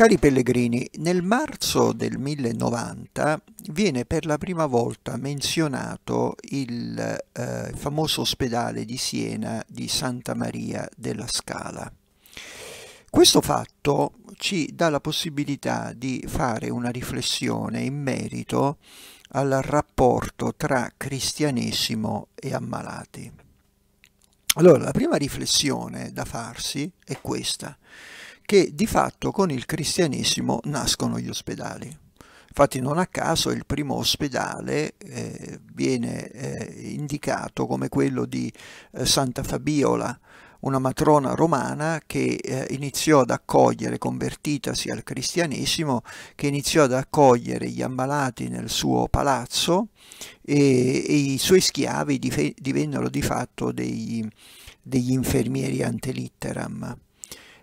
Cari pellegrini, nel marzo del 1090 viene per la prima volta menzionato il eh, famoso ospedale di Siena di Santa Maria della Scala. Questo fatto ci dà la possibilità di fare una riflessione in merito al rapporto tra cristianesimo e ammalati. Allora, la prima riflessione da farsi è questa che di fatto con il cristianesimo nascono gli ospedali. Infatti non a caso il primo ospedale eh, viene eh, indicato come quello di eh, Santa Fabiola, una matrona romana che eh, iniziò ad accogliere, convertitasi al cristianesimo, che iniziò ad accogliere gli ammalati nel suo palazzo e, e i suoi schiavi divennero di fatto degli, degli infermieri antelitteram.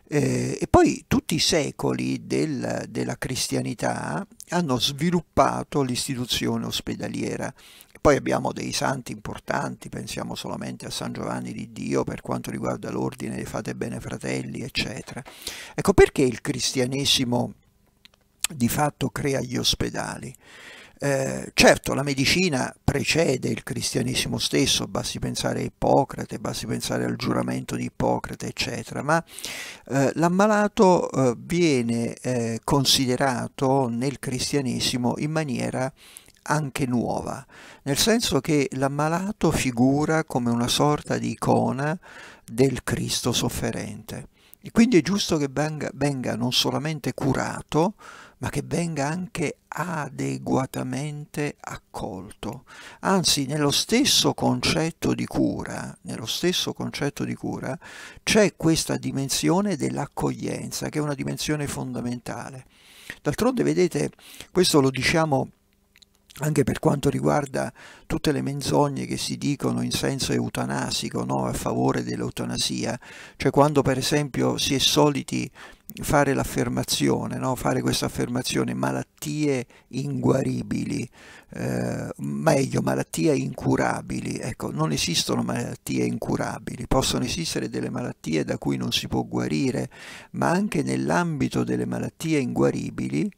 Eh, e poi tutti i secoli del, della cristianità hanno sviluppato l'istituzione ospedaliera. Poi abbiamo dei santi importanti, pensiamo solamente a San Giovanni di Dio per quanto riguarda l'ordine dei fate bene fratelli, eccetera. Ecco perché il cristianesimo di fatto crea gli ospedali. Eh, certo, la medicina precede il cristianesimo stesso, basti pensare a Ippocrate, basti pensare al giuramento di Ippocrate, eccetera, ma eh, l'ammalato eh, viene eh, considerato nel cristianesimo in maniera anche nuova, nel senso che l'ammalato figura come una sorta di icona del Cristo sofferente. E quindi è giusto che venga, venga non solamente curato, ma che venga anche adeguatamente accolto. Anzi, nello stesso concetto di cura, cura c'è questa dimensione dell'accoglienza, che è una dimensione fondamentale. D'altronde, vedete, questo lo diciamo anche per quanto riguarda tutte le menzogne che si dicono in senso eutanasico no? a favore dell'eutanasia, cioè quando per esempio si è soliti fare l'affermazione, no? fare questa affermazione malattie inguaribili, eh, meglio malattie incurabili, ecco non esistono malattie incurabili, possono esistere delle malattie da cui non si può guarire, ma anche nell'ambito delle malattie inguaribili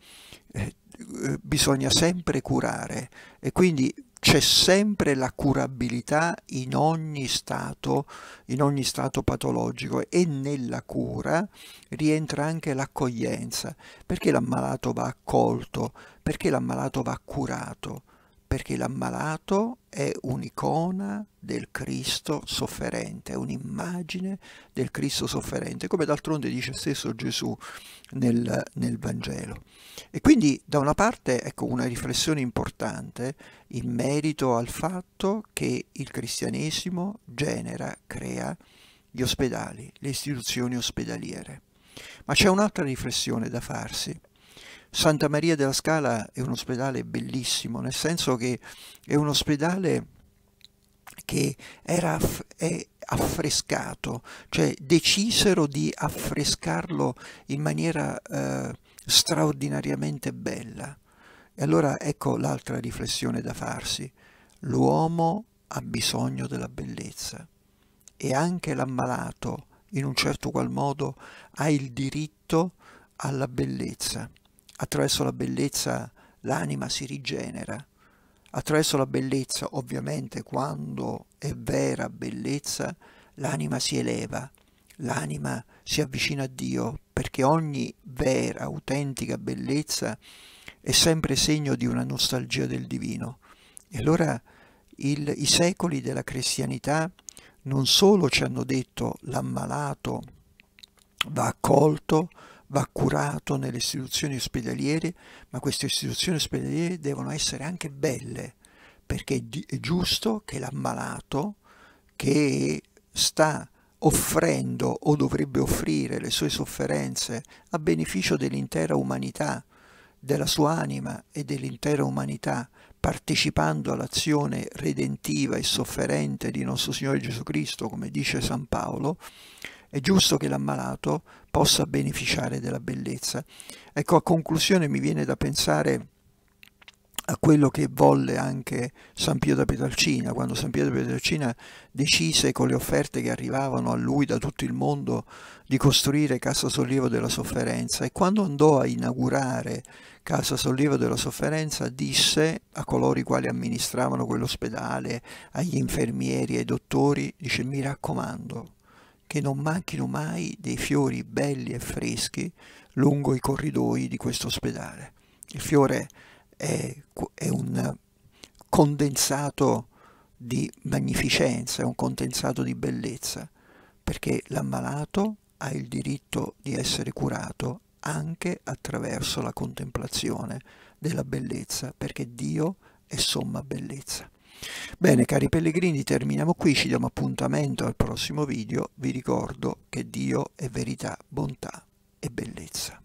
eh, eh, bisogna sempre curare e quindi c'è sempre la curabilità in ogni stato, in ogni stato patologico e nella cura rientra anche l'accoglienza, perché l'ammalato va accolto, perché l'ammalato va curato perché l'ammalato è un'icona del Cristo sofferente, è un'immagine del Cristo sofferente, come d'altronde dice stesso Gesù nel, nel, Vangelo. E quindi da una parte ecco una riflessione importante in merito al fatto che il cristianesimo genera, crea gli ospedali, le istituzioni ospedaliere. Ma c'è un'altra riflessione da farsi Santa Maria della Scala è un ospedale bellissimo, nel senso che è un ospedale che era, è affrescato, cioè decisero di affrescarlo in maniera eh, straordinariamente bella. E allora ecco l'altra riflessione da farsi. L'uomo ha bisogno della bellezza e anche l'ammalato, in un certo qual modo, ha il diritto alla bellezza. Attraverso la bellezza l'anima si rigenera. Attraverso la bellezza, ovviamente, quando è vera bellezza, l'anima si eleva, l'anima si avvicina a Dio, perché ogni vera, autentica bellezza è sempre segno di una nostalgia del divino. E allora il, i secoli della cristianità non solo ci hanno detto l'ammalato va accolto, va curato nelle istituzioni ospedaliere, ma queste istituzioni ospedaliere devono essere anche belle, perché è giusto che l'ammalato che sta offrendo o dovrebbe offrire le sue sofferenze a beneficio dell'intera umanità, della sua anima e dell'intera umanità, partecipando all'azione redentiva e sofferente di nostro Signore Gesù Cristo, come dice San Paolo, è giusto che l'ammalato possa beneficiare della bellezza. Ecco, a conclusione mi viene da pensare a quello che volle anche San Pio da Petalcina, quando San Pio da Petalcina decise con le offerte che arrivavano a lui da tutto il mondo di costruire Casa Sollievo della Sofferenza e quando andò a inaugurare Casa Sollievo della Sofferenza disse a coloro i quali amministravano quell'ospedale, agli infermieri ai dottori, dice mi raccomando, che non manchino mai dei fiori belli e freschi lungo i corridoi di questo ospedale. Il fiore è, è un condensato di magnificenza, è un condensato di bellezza, perché l'ammalato ha il diritto di essere curato anche attraverso la contemplazione della bellezza, perché Dio è somma bellezza. Bene cari pellegrini terminiamo qui, ci diamo appuntamento al prossimo video, vi ricordo che Dio è verità, bontà e bellezza.